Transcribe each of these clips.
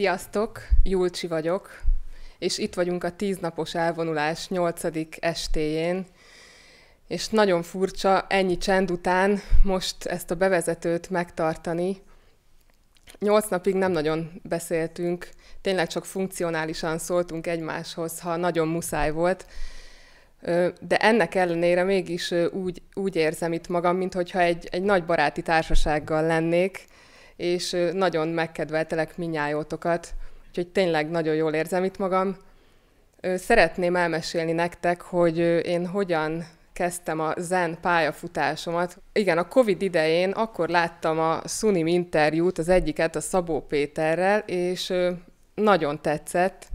Sziasztok, Julcsi vagyok, és itt vagyunk a tíznapos elvonulás nyolcadik estéjén, és nagyon furcsa ennyi csend után most ezt a bevezetőt megtartani. Nyolc napig nem nagyon beszéltünk, tényleg csak funkcionálisan szóltunk egymáshoz, ha nagyon muszáj volt, de ennek ellenére mégis úgy, úgy érzem itt magam, mintha egy, egy nagy baráti társasággal lennék, és nagyon megkedveltelek minnyájótokat, úgyhogy tényleg nagyon jól érzem itt magam. Szeretném elmesélni nektek, hogy én hogyan kezdtem a zen pályafutásomat. Igen, a Covid idején akkor láttam a Sunim interjút, az egyiket a Szabó Péterrel, és nagyon tetszett,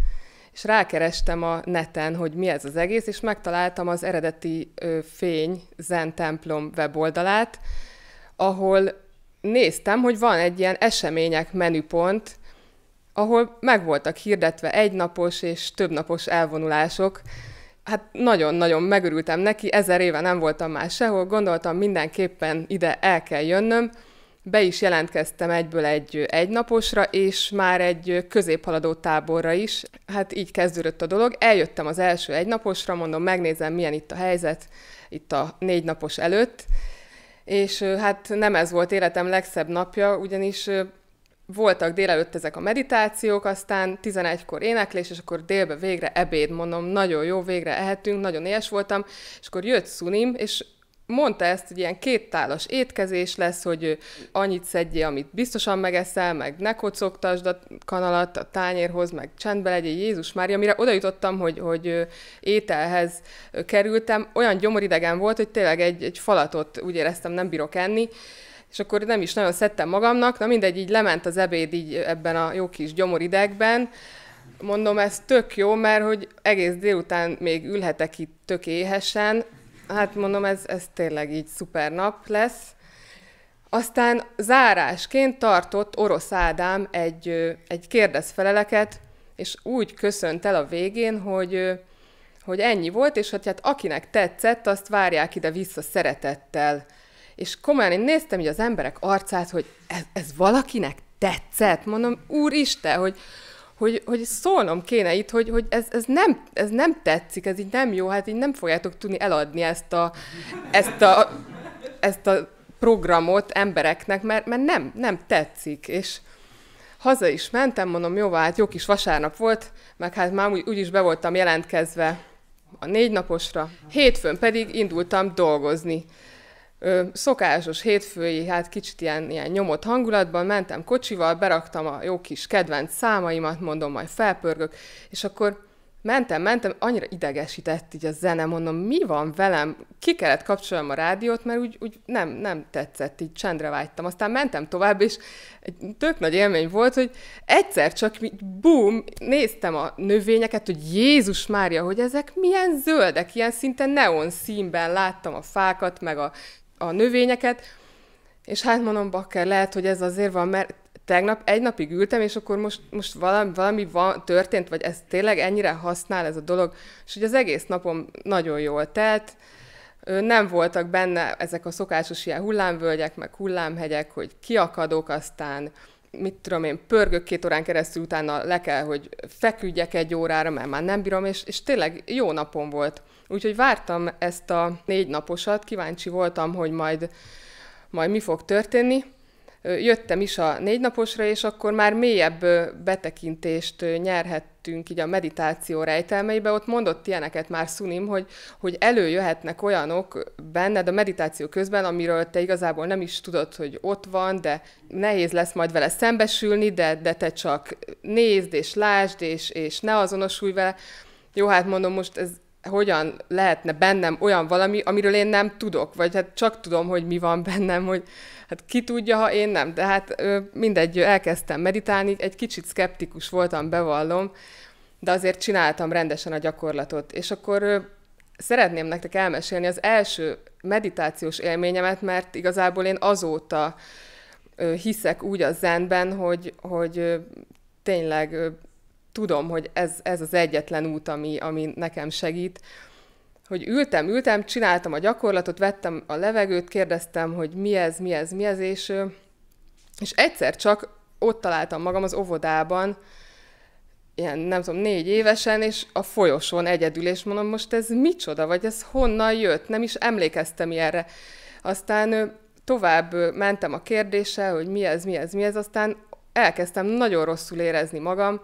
és rákerestem a neten, hogy mi ez az egész, és megtaláltam az eredeti Fény Zen templom weboldalát, ahol néztem, hogy van egy ilyen események menüpont, ahol meg voltak hirdetve egynapos és többnapos elvonulások. Hát nagyon-nagyon megörültem neki, ezer éve nem voltam már sehol, gondoltam mindenképpen ide el kell jönnöm, be is jelentkeztem egyből egy egynaposra, és már egy középhaladó táborra is. Hát így kezdődött a dolog. Eljöttem az első egynaposra, mondom, megnézem, milyen itt a helyzet itt a négy napos előtt, és hát nem ez volt életem legszebb napja, ugyanis voltak délelőtt ezek a meditációk, aztán 11-kor éneklés, és akkor délbe végre ebéd, mondom, nagyon jó, végre ehetünk, nagyon éhes voltam, és akkor jött Szunim, és mondta ezt, hogy ilyen kéttálas étkezés lesz, hogy annyit szedje, amit biztosan megeszel, meg ne kocogtasd a kanalat a tányérhoz, meg csendbe legyél, Jézus Mária. Mire oda jutottam, hogy, hogy ételhez kerültem, olyan gyomoridegen volt, hogy tényleg egy, egy falatot úgy éreztem, nem bírok enni, és akkor nem is nagyon szedtem magamnak, na mindegy, így lement az ebéd így ebben a jó kis gyomoridegben, mondom, ez tök jó, mert hogy egész délután még ülhetek itt tök éhesen, Hát mondom, ez, ez tényleg így szuper nap lesz. Aztán zárásként tartott Orosz Ádám egy, egy kérdezfeleleket, és úgy köszönt el a végén, hogy, hogy ennyi volt, és hogy hát akinek tetszett, azt várják ide vissza szeretettel. És komolyan én néztem így az emberek arcát, hogy ez, ez valakinek tetszett? Mondom, úristen, hogy hogy, hogy szólnom kéne itt, hogy, hogy ez, ez, nem, ez nem tetszik, ez így nem jó, hát így nem fogjátok tudni eladni ezt a, ezt a, ezt a programot embereknek, mert, mert nem, nem tetszik, és haza is mentem, mondom, jó, hát jó kis vasárnap volt, meg hát már úgy, úgy is be voltam jelentkezve a négy naposra, hétfőn pedig indultam dolgozni ö, szokásos hétfői, hát kicsit ilyen, ilyen nyomott hangulatban mentem kocsival, beraktam a jó kis kedvenc számaimat, mondom, majd felpörgök, és akkor mentem, mentem, annyira idegesített így a zene, mondom, mi van velem? Ki kellett kapcsolom a rádiót, mert úgy, úgy nem, nem tetszett, így csendre vágytam. Aztán mentem tovább, és egy tök nagy élmény volt, hogy egyszer csak így bum, néztem a növényeket, hogy Jézus Mária, hogy ezek milyen zöldek, ilyen szinte neon színben láttam a fákat, meg a a növényeket, és hát mondom, bakker, lehet, hogy ez azért van, mert tegnap egy napig ültem, és akkor most, most valami, valami van, történt, vagy ez tényleg ennyire használ ez a dolog, és hogy az egész napom nagyon jól telt, nem voltak benne ezek a szokásos ilyen hullámvölgyek, meg hullámhegyek, hogy kiakadok, aztán mit tudom én, pörgök két órán keresztül, utána le kell, hogy feküdjek egy órára, mert már nem bírom, és, és tényleg jó napom volt. Úgyhogy vártam ezt a négy naposat, kíváncsi voltam, hogy majd, majd mi fog történni, jöttem is a négy naposra, és akkor már mélyebb betekintést nyerhettünk így a meditáció rejtelmeibe. Ott mondott ilyeneket már Szunim, hogy, hogy előjöhetnek olyanok benned a meditáció közben, amiről te igazából nem is tudod, hogy ott van, de nehéz lesz majd vele szembesülni, de, de te csak nézd és lásd, és, és ne azonosulj vele. Jó, hát mondom, most ez hogyan lehetne bennem olyan valami, amiről én nem tudok, vagy hát csak tudom, hogy mi van bennem, hogy hát ki tudja, ha én nem. De hát mindegy, elkezdtem meditálni, egy kicsit skeptikus voltam, bevallom, de azért csináltam rendesen a gyakorlatot. És akkor szeretném nektek elmesélni az első meditációs élményemet, mert igazából én azóta hiszek úgy a zenben, hogy, hogy tényleg tudom, hogy ez, ez az egyetlen út, ami, ami nekem segít, hogy ültem, ültem, csináltam a gyakorlatot, vettem a levegőt, kérdeztem, hogy mi ez, mi ez, mi ez, és, és egyszer csak ott találtam magam az óvodában, ilyen, nem tudom, négy évesen, és a folyosón egyedül, és mondom, most ez micsoda, vagy ez honnan jött, nem is emlékeztem ilyenre. Aztán tovább mentem a kérdéssel, hogy mi ez, mi ez, mi ez, aztán elkezdtem nagyon rosszul érezni magam,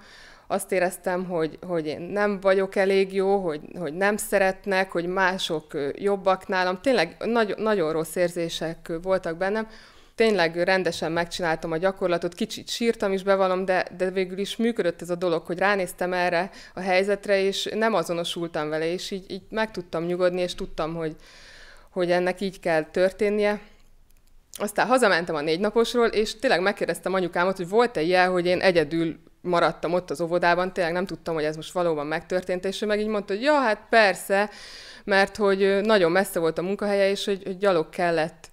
azt éreztem, hogy, hogy én nem vagyok elég jó, hogy, hogy nem szeretnek, hogy mások jobbak nálam. Tényleg nagy, nagyon rossz érzések voltak bennem. Tényleg rendesen megcsináltam a gyakorlatot, kicsit sírtam is bevalom, de, de végül is működött ez a dolog, hogy ránéztem erre a helyzetre, és nem azonosultam vele, és így, így meg tudtam nyugodni, és tudtam, hogy, hogy ennek így kell történnie. Aztán hazamentem a négy naposról, és tényleg megkérdeztem anyukámat, hogy volt-e jel, hogy én egyedül maradtam ott az óvodában, tényleg nem tudtam, hogy ez most valóban megtörtént, és ő meg így mondta, hogy ja, hát persze, mert hogy nagyon messze volt a munkahelye, és hogy, hogy gyalog kellett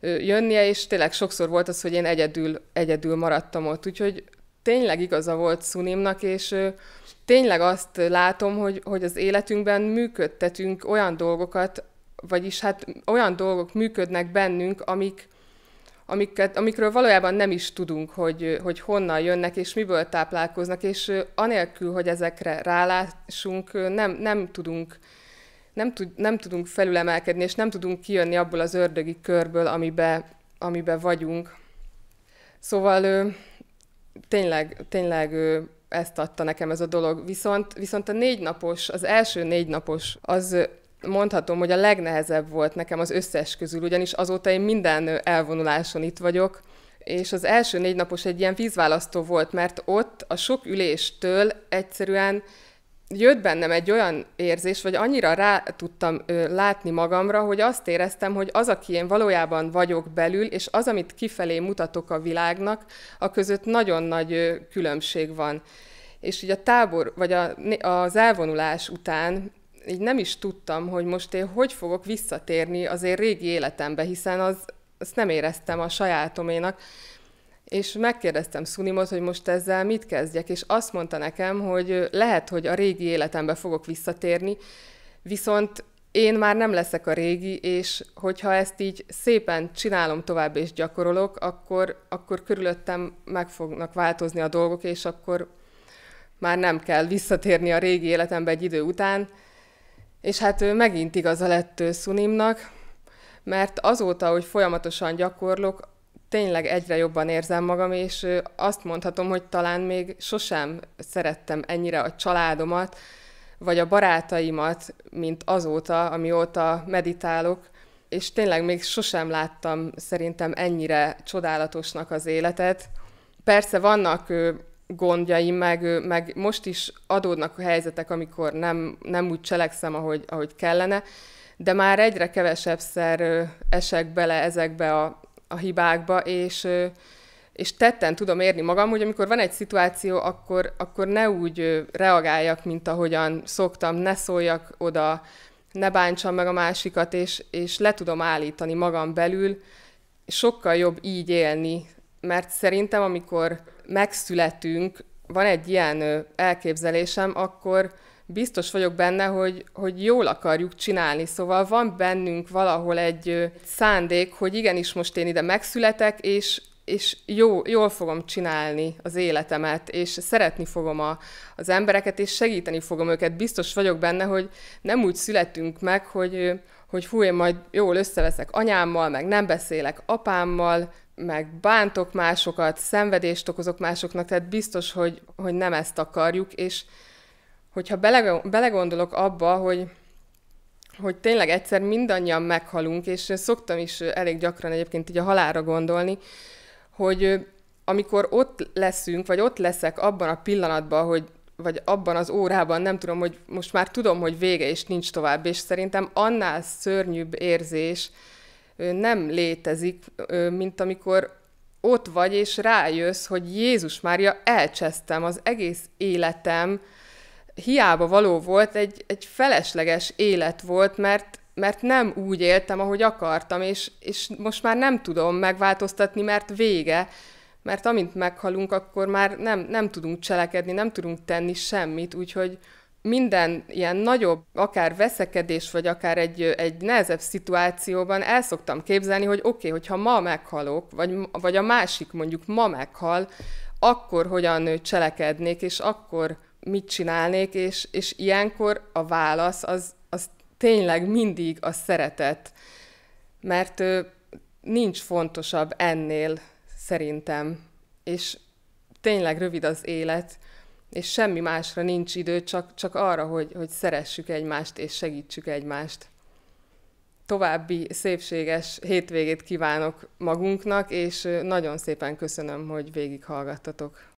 jönnie, és tényleg sokszor volt az, hogy én egyedül, egyedül maradtam ott. Úgyhogy tényleg igaza volt Szunimnak, és tényleg azt látom, hogy, hogy az életünkben működtetünk olyan dolgokat, vagyis hát olyan dolgok működnek bennünk, amik, amiket, amikről valójában nem is tudunk, hogy, hogy honnan jönnek és miből táplálkoznak, és anélkül, hogy ezekre rálássunk, nem, nem tudunk nem, tud, nem tudunk felülemelkedni, és nem tudunk kijönni abból az ördögi körből, amibe, amibe vagyunk. Szóval tényleg, tényleg ezt adta nekem ez a dolog. Viszont, viszont a négy napos, az első négy napos, az mondhatom, hogy a legnehezebb volt nekem az összes közül, ugyanis azóta én minden elvonuláson itt vagyok, és az első négy napos egy ilyen vízválasztó volt, mert ott a sok üléstől egyszerűen jött bennem egy olyan érzés, vagy annyira rá tudtam ö, látni magamra, hogy azt éreztem, hogy az, aki én valójában vagyok belül, és az, amit kifelé mutatok a világnak, a között nagyon nagy ö, különbség van. És így a tábor, vagy a, az elvonulás után így nem is tudtam, hogy most én hogy fogok visszatérni az én régi életembe, hiszen az, azt nem éreztem a sajátoménak. És megkérdeztem Szunimot, hogy most ezzel mit kezdjek, és azt mondta nekem, hogy lehet, hogy a régi életembe fogok visszatérni, viszont én már nem leszek a régi, és hogyha ezt így szépen csinálom tovább és gyakorolok, akkor, akkor körülöttem meg fognak változni a dolgok, és akkor már nem kell visszatérni a régi életembe egy idő után, és hát megint igaza lett Szunimnak, mert azóta, hogy folyamatosan gyakorlok, tényleg egyre jobban érzem magam, és azt mondhatom, hogy talán még sosem szerettem ennyire a családomat, vagy a barátaimat, mint azóta, amióta meditálok, és tényleg még sosem láttam szerintem ennyire csodálatosnak az életet. Persze vannak gondjaim, meg, meg most is adódnak a helyzetek, amikor nem, nem úgy cselekszem, ahogy, ahogy kellene, de már egyre kevesebb szer esek bele ezekbe a, a hibákba, és, és tetten tudom érni magam, hogy amikor van egy szituáció, akkor, akkor ne úgy reagáljak, mint ahogyan szoktam, ne szóljak oda, ne bántsam meg a másikat, és, és le tudom állítani magam belül, sokkal jobb így élni, mert szerintem, amikor megszületünk, van egy ilyen elképzelésem, akkor biztos vagyok benne, hogy, hogy jól akarjuk csinálni. Szóval van bennünk valahol egy szándék, hogy igenis most én ide megszületek, és, és jó, jól fogom csinálni az életemet, és szeretni fogom a, az embereket, és segíteni fogom őket. Biztos vagyok benne, hogy nem úgy születünk meg, hogy hogy hú, én majd jól összeveszek anyámmal, meg nem beszélek apámmal, meg bántok másokat, szenvedést okozok másoknak, tehát biztos, hogy, hogy nem ezt akarjuk, és hogyha bele, belegondolok abba, hogy, hogy tényleg egyszer mindannyian meghalunk, és szoktam is elég gyakran egyébként így a halára gondolni, hogy amikor ott leszünk, vagy ott leszek abban a pillanatban, hogy vagy abban az órában, nem tudom, hogy most már tudom, hogy vége, és nincs tovább, és szerintem annál szörnyűbb érzés nem létezik, mint amikor ott vagy, és rájössz, hogy Jézus Mária, elcsesztem az egész életem, hiába való volt, egy, egy felesleges élet volt, mert, mert nem úgy éltem, ahogy akartam, és, és most már nem tudom megváltoztatni, mert vége, mert amint meghalunk, akkor már nem, nem tudunk cselekedni, nem tudunk tenni semmit, úgyhogy minden ilyen nagyobb, akár veszekedés, vagy akár egy, egy nehezebb szituációban el szoktam képzelni, hogy oké, okay, hogyha ma meghalok, vagy, vagy a másik mondjuk ma meghal, akkor hogyan cselekednék, és akkor mit csinálnék, és, és ilyenkor a válasz az, az tényleg mindig a szeretet, mert nincs fontosabb ennél szerintem. És tényleg rövid az élet, és semmi másra nincs idő, csak, csak arra, hogy, hogy szeressük egymást és segítsük egymást. További szépséges hétvégét kívánok magunknak, és nagyon szépen köszönöm, hogy végighallgattatok.